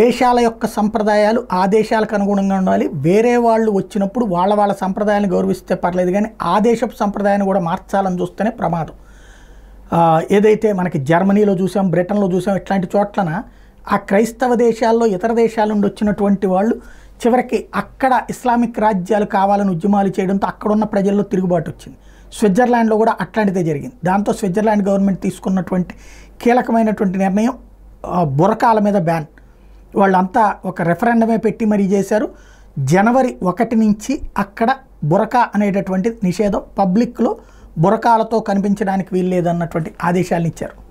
దేశాల యొక్క సంప్రదాయాలు ఆ దేశాలకు అనుగుణంగా ఉండాలి వేరే వాళ్ళు వచ్చినప్పుడు వాళ్ళ వాళ్ళ సంప్రదాయాన్ని గౌరవిస్తే పర్లేదు కానీ ఆ దేశపు సంప్రదాయాన్ని కూడా మార్చాలని చూస్తేనే ప్రమాదం ఏదైతే మనకి జర్మనీలో చూసాం బ్రిటన్లో చూసాం ఇట్లాంటి చోట్లన ఆ క్రైస్తవ దేశాల్లో ఇతర దేశాల నుండి వచ్చినటువంటి వాళ్ళు చివరికి అక్కడ ఇస్లామిక్ రాజ్యాలు కావాలని ఉద్యమాలు చేయడంతో అక్కడున్న ప్రజల్లో తిరుగుబాటు వచ్చింది స్విట్జర్లాండ్లో కూడా అట్లాంటిదే జరిగింది దాంతో స్విట్జర్లాండ్ గవర్నమెంట్ తీసుకున్నటువంటి కీలకమైనటువంటి నిర్ణయం బురకాల మీద బ్యాన్ వాళ్ళంతా ఒక రెఫరెండమే పెట్టి మరీ చేశారు జనవరి ఒకటి నుంచి అక్కడ బురకా అనేటటువంటి నిషేధం పబ్లిక్లో బురకాలతో కనిపించడానికి వీల్లేదన్నటువంటి ఆదేశాలను ఇచ్చారు